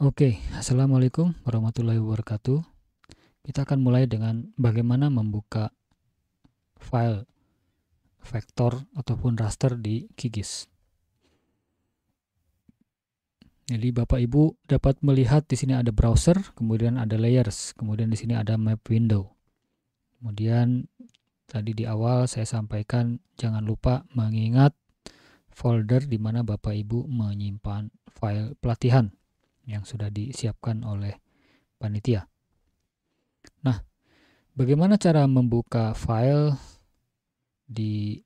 Oke, okay, Assalamualaikum warahmatullahi wabarakatuh. Kita akan mulai dengan bagaimana membuka file vektor ataupun raster di Kigis. Jadi Bapak Ibu dapat melihat di sini ada browser, kemudian ada layers, kemudian di sini ada map window. Kemudian tadi di awal saya sampaikan jangan lupa mengingat folder di mana Bapak Ibu menyimpan file pelatihan yang sudah disiapkan oleh panitia. Nah, bagaimana cara membuka file di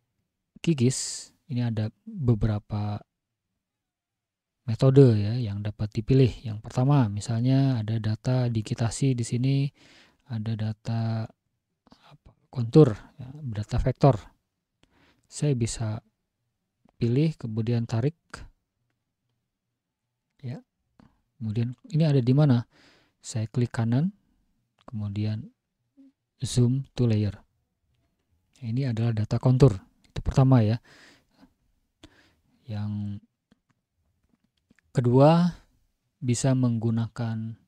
Kikis? Ini ada beberapa metode ya yang dapat dipilih. Yang pertama, misalnya ada data digitasi di sini, ada data kontur, ya, data vektor. Saya bisa pilih kemudian tarik ya kemudian ini ada di mana saya klik kanan kemudian zoom to layer ini adalah data kontur itu pertama ya yang kedua bisa menggunakan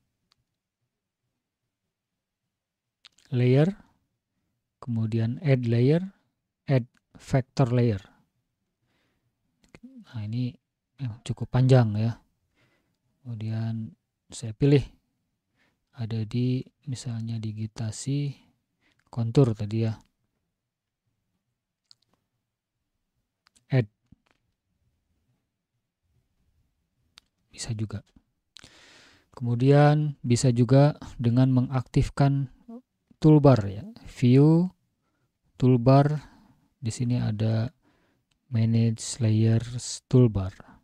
layer kemudian add layer add vector layer nah ini eh, cukup panjang ya kemudian saya pilih ada di misalnya digitasi kontur tadi ya add bisa juga kemudian bisa juga dengan mengaktifkan toolbar ya view toolbar di sini ada manage layers toolbar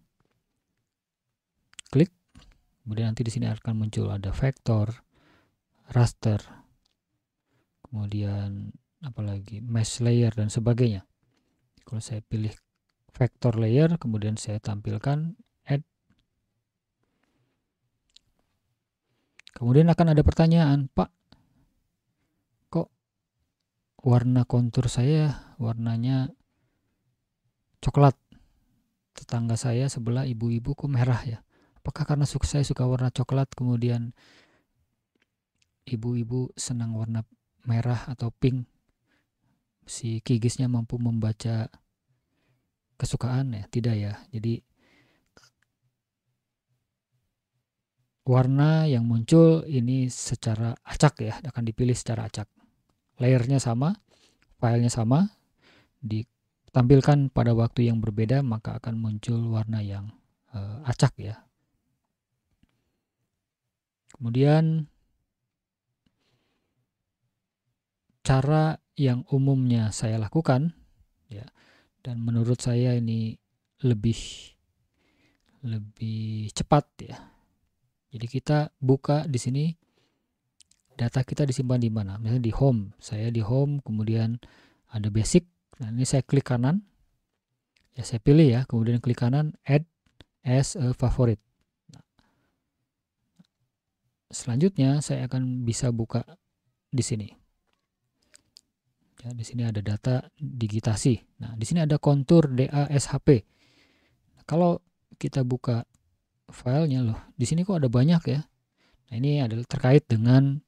Kemudian nanti di sini akan muncul ada vektor, raster, kemudian apalagi mesh layer dan sebagainya. Kalau saya pilih vektor layer, kemudian saya tampilkan add. Kemudian akan ada pertanyaan, Pak, kok warna kontur saya warnanya coklat? Tetangga saya sebelah ibu-ibu kok merah ya? Apakah karena saya suka warna coklat kemudian ibu-ibu senang warna merah atau pink? Si Kigisnya mampu membaca kesukaan ya? Tidak ya. Jadi warna yang muncul ini secara acak ya akan dipilih secara acak layernya sama filenya sama ditampilkan pada waktu yang berbeda maka akan muncul warna yang uh, acak ya Kemudian cara yang umumnya saya lakukan ya dan menurut saya ini lebih lebih cepat ya. Jadi kita buka di sini data kita disimpan di mana? Misalnya di home. Saya di home kemudian ada basic. Nah, ini saya klik kanan. Ya saya pilih ya, kemudian klik kanan add as a favorite selanjutnya saya akan bisa buka di sini. Ya, di sini ada data digitasi. Nah, di sini ada kontur DASHP. Kalau kita buka filenya loh, di sini kok ada banyak ya. Nah, ini adalah terkait dengan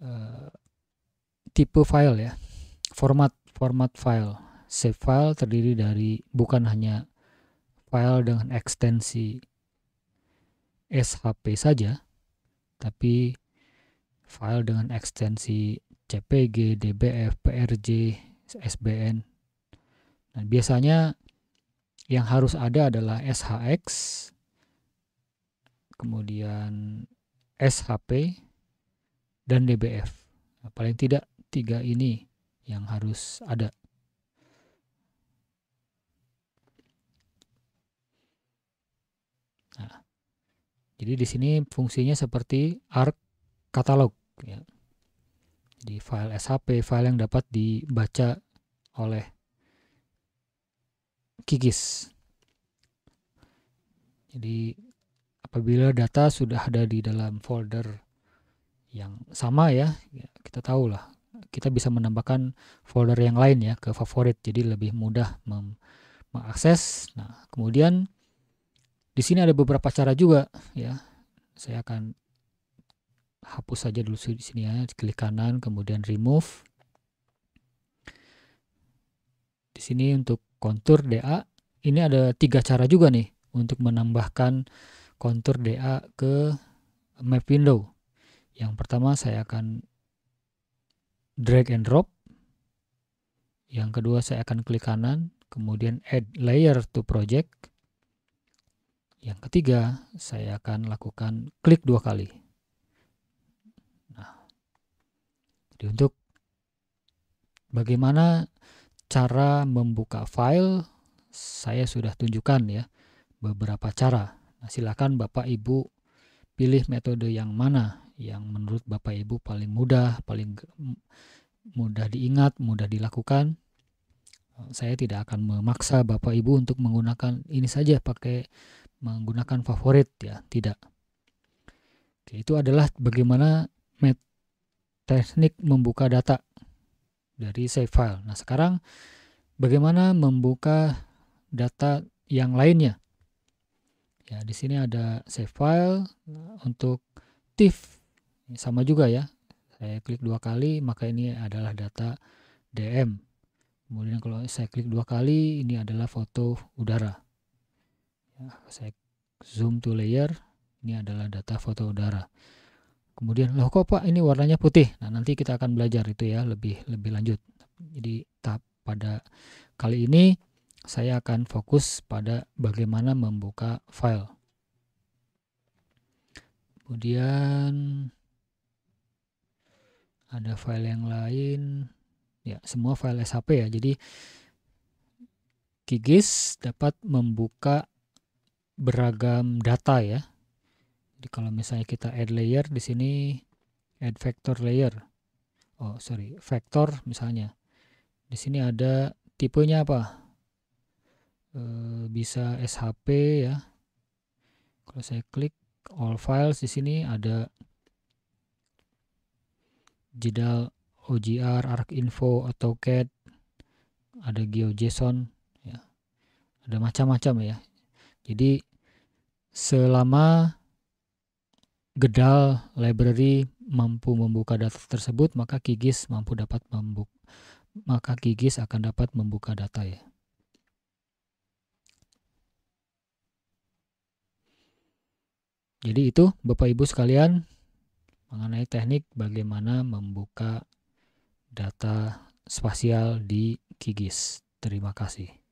uh, tipe file ya, format format file. Save file terdiri dari bukan hanya file dengan ekstensi SHP saja, tapi file dengan ekstensi CPG, DBF, PRJ, SBN. Nah, biasanya yang harus ada adalah SHX, kemudian SHP, dan DBF. Nah, paling tidak tiga ini yang harus ada. Nah, jadi di sini fungsinya seperti arc Catalog, Ya. Jadi file SHP, file yang dapat dibaca oleh Kikis. Jadi apabila data sudah ada di dalam folder yang sama ya, ya kita tahu lah. Kita bisa menambahkan folder yang lain ya ke favorit, jadi lebih mudah mengakses. Nah, kemudian di sini ada beberapa cara juga ya. Saya akan hapus saja dulu di sini ya. Klik kanan kemudian remove. Di sini untuk kontur DA ini ada tiga cara juga nih untuk menambahkan kontur DA ke map window. Yang pertama saya akan drag and drop. Yang kedua saya akan klik kanan, kemudian add layer to project. Yang ketiga, saya akan lakukan klik dua kali. Nah, jadi untuk bagaimana cara membuka file, saya sudah tunjukkan ya beberapa cara. Nah, silakan Bapak Ibu pilih metode yang mana yang menurut Bapak Ibu paling mudah, paling mudah diingat, mudah dilakukan. Saya tidak akan memaksa Bapak Ibu untuk menggunakan ini saja pakai menggunakan favorit ya, tidak. Oke, itu adalah bagaimana met teknik membuka data dari save file. Nah, sekarang bagaimana membuka data yang lainnya? Ya, di sini ada save file nah, untuk TIFF. Sama juga ya. Saya klik dua kali, maka ini adalah data DM. Kemudian kalau saya klik dua kali, ini adalah foto udara saya zoom to layer. Ini adalah data foto udara. Kemudian, loh kok Pak ini warnanya putih? Nah, nanti kita akan belajar itu ya lebih lebih lanjut. Jadi, tahap pada kali ini saya akan fokus pada bagaimana membuka file. Kemudian ada file yang lain ya semua file shp ya jadi Kigis dapat membuka beragam data ya. Jadi kalau misalnya kita add layer di sini add vector layer. Oh, sorry, vector misalnya. Di sini ada tipenya apa? E, bisa SHP ya. Kalau saya klik all files di sini ada jidal OGR, ArcInfo, AutoCAD, ada GeoJSON ya. Ada macam-macam ya. Jadi Selama Gedal library mampu membuka data tersebut, maka Kigis mampu dapat membuka maka Kigis akan dapat membuka data ya. Jadi itu Bapak Ibu sekalian mengenai teknik bagaimana membuka data spasial di Kigis. Terima kasih.